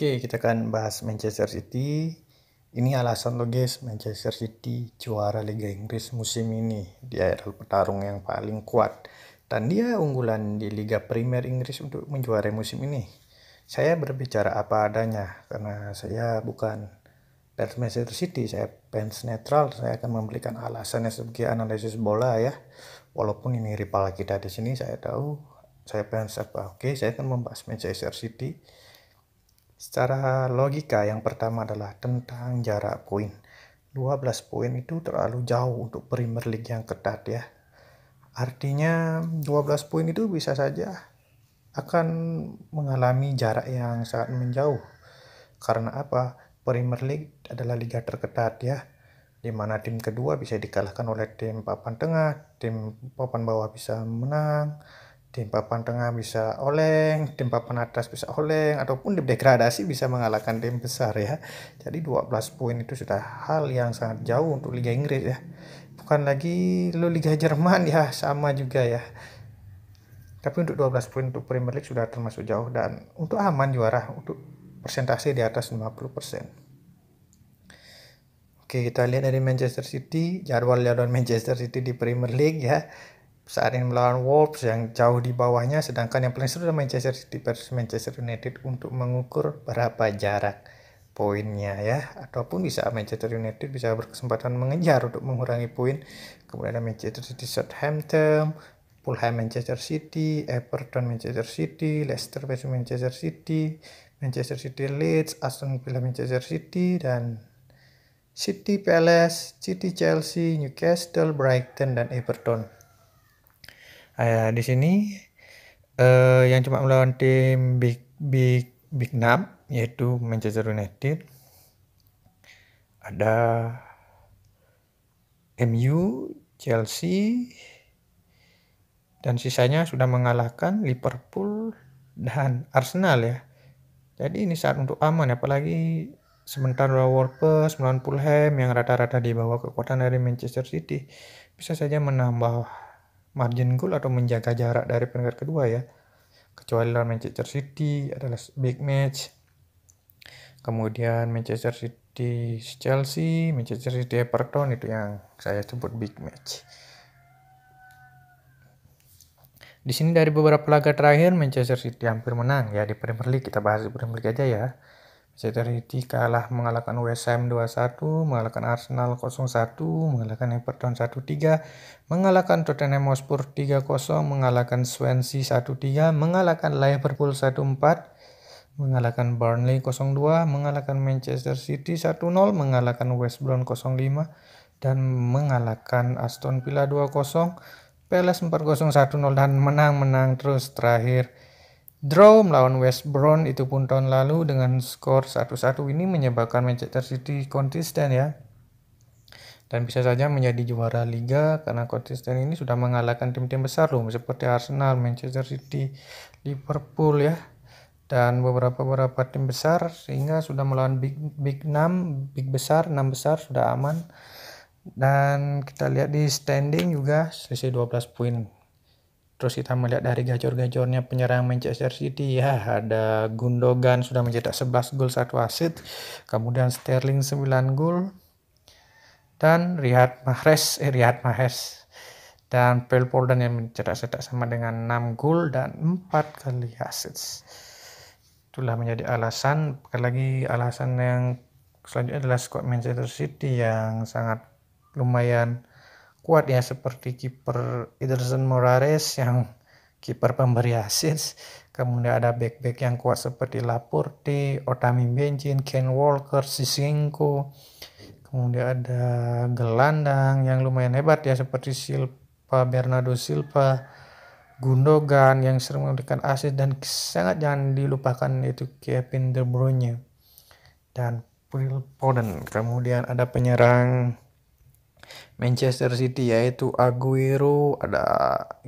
Oke, kita akan bahas Manchester City. Ini alasan lo guys, Manchester City juara Liga Inggris musim ini. Dia adalah petarung yang paling kuat. Dan dia unggulan di Liga Premier Inggris untuk menjuarai musim ini. Saya berbicara apa adanya, karena saya bukan fans Manchester City, saya fans netral. Saya akan memberikan alasannya sebagai analisis bola ya. Walaupun ini rival kita di sini, saya tahu saya fans apa. Oke, saya akan membahas Manchester City Secara logika yang pertama adalah tentang jarak poin. 12 poin itu terlalu jauh untuk Premier League yang ketat ya. Artinya 12 poin itu bisa saja akan mengalami jarak yang sangat menjauh. Karena apa? Premier League adalah liga terketat ya. Di mana tim kedua bisa dikalahkan oleh tim papan tengah, tim papan bawah bisa menang, tim papan tengah bisa oleng, tim papan atas bisa oleng, ataupun di degradasi bisa mengalahkan tim besar ya. Jadi 12 poin itu sudah hal yang sangat jauh untuk Liga Inggris ya. Bukan lagi lo Liga Jerman ya, sama juga ya. Tapi untuk 12 poin untuk Premier League sudah termasuk jauh dan untuk aman juara untuk persentase di atas 50%. Oke, kita lihat dari Manchester City, jadwal jadwal Manchester City di Premier League ya saat ini melawan Wolves yang jauh di bawahnya sedangkan yang paling seru adalah Manchester City versus Manchester United untuk mengukur berapa jarak poinnya ya ataupun bisa Manchester United bisa berkesempatan mengejar untuk mengurangi poin kemudian ada Manchester City Southampton Fulham Manchester City Everton Manchester City Leicester versus Manchester City Manchester City Leeds Aston Villa Manchester City dan City Palace City Chelsea Newcastle Brighton dan Everton uh, di sini uh, yang cuma melawan tim big big big enam yaitu Manchester United ada MU, Chelsea, dan sisanya sudah mengalahkan Liverpool dan Arsenal ya. Jadi ini saat untuk aman apalagi sementara Wolves melawan Fulham yang rata-rata di bawah kekuatan dari Manchester City bisa saja menambah margin goal atau menjaga jarak dari peringkat kedua ya. Kecuali lawan Manchester City adalah big match. Kemudian Manchester City Chelsea, Manchester City Everton itu yang saya sebut big match. Di sini dari beberapa laga terakhir Manchester City hampir menang ya di Premier League kita bahas di Premier League aja ya. City kalah mengalahkan West Ham 2-1, mengalahkan Arsenal 0-1, mengalahkan Everton 1-3, mengalahkan Tottenham Hotspur 3-0, mengalahkan Swansea 1-3, mengalahkan Liverpool 1-4, mengalahkan Burnley 0-2, mengalahkan Manchester City 1-0, mengalahkan West Brom 0-5, dan mengalahkan Aston Villa 2-0, Palace 4-0 1-0 dan menang-menang terus terakhir Draw melawan West Brom itu pun tahun lalu dengan skor 1-1 ini menyebabkan Manchester City konsisten ya. Dan bisa saja menjadi juara liga karena konsisten ini sudah mengalahkan tim-tim besar loh seperti Arsenal, Manchester City, Liverpool ya. Dan beberapa-beberapa tim besar sehingga sudah melawan big big 6, big besar, 6 besar sudah aman. Dan kita lihat di standing juga selisih 12 poin Terus kita melihat dari gacor-gacornya penyerang Manchester City ya ada Gundogan sudah mencetak 11 gol satu wasit. kemudian Sterling 9 gol dan Riyad Mahrez eh, Riyad Mahrez dan Phil Foden yang mencetak-cetak sama dengan 6 gol dan 4 kali hasil. Itulah menjadi alasan sekali lagi alasan yang selanjutnya adalah skuad Manchester City yang sangat lumayan kuat ya seperti kiper Ederson Morales yang kiper pemberi assist kemudian ada back-back yang kuat seperti Laporte, Otami Benjin, Ken Walker, Sisinko kemudian ada gelandang yang lumayan hebat ya seperti Silva, Bernardo Silva, Gundogan yang sering memberikan assist dan sangat jangan dilupakan itu Kevin De Bruyne dan Phil Foden. Kemudian ada penyerang Manchester City yaitu Aguero, ada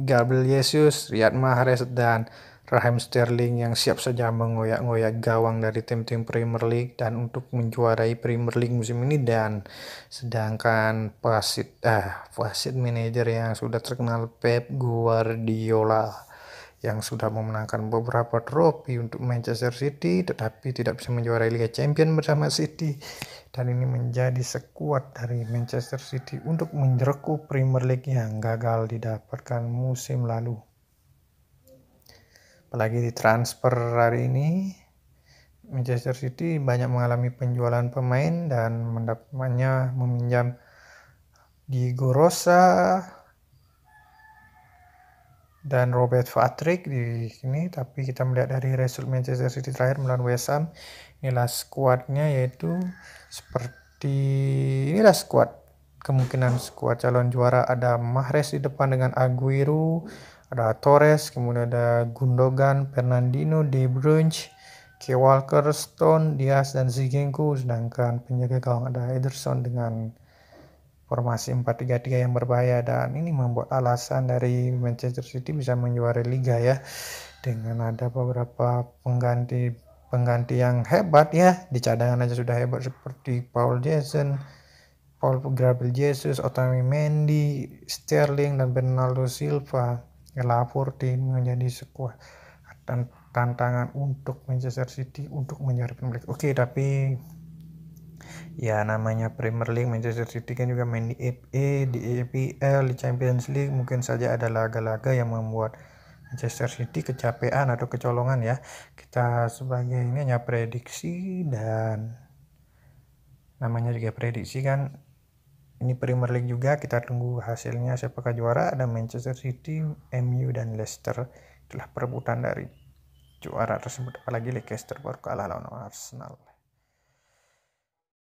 Gabriel Jesus, Riyad Mahrez dan Raheem Sterling yang siap saja mengoyak-ngoyak gawang dari tim-tim Premier League dan untuk menjuarai Premier League musim ini dan sedangkan wasit ah eh, wasit manajer yang sudah terkenal Pep Guardiola yang sudah memenangkan beberapa trofi untuk Manchester City tetapi tidak bisa menjuarai Liga Champions bersama City dan ini menjadi sekuat dari Manchester City untuk menyerku Premier League yang gagal didapatkan musim lalu apalagi di transfer hari ini Manchester City banyak mengalami penjualan pemain dan mendapatnya meminjam Diego Rosa, dan Robert Patrick di sini tapi kita melihat dari result Manchester City terakhir melawan West Ham inilah skuadnya yaitu seperti inilah skuad kemungkinan skuad calon juara ada Mahrez di depan dengan Aguero ada Torres kemudian ada Gundogan Fernandino De Bruyne K. Walker, Stone, Diaz, dan Zigenku sedangkan penjaga gawang ada Ederson dengan formasi 4-3-3 yang berbahaya dan ini membuat alasan dari Manchester City bisa menjuarai liga ya dengan ada beberapa pengganti pengganti yang hebat ya di cadangan aja sudah hebat seperti Paul Jason, Paul Gabriel Jesus, Otami Mendy, Sterling dan Bernardo Silva tim menjadi sebuah tantangan untuk Manchester City untuk menjuarai pemilik. Oke, Oke, tapi ya namanya Premier League Manchester City kan juga main di FA, di EPL, di Champions League mungkin saja ada laga-laga yang membuat Manchester City kecapean atau kecolongan ya. Kita sebagai ini hanya prediksi dan namanya juga prediksi kan ini Premier League juga kita tunggu hasilnya siapakah juara ada Manchester City, MU dan Leicester itulah perebutan dari juara tersebut apalagi Leicester baru kalah lawan Arsenal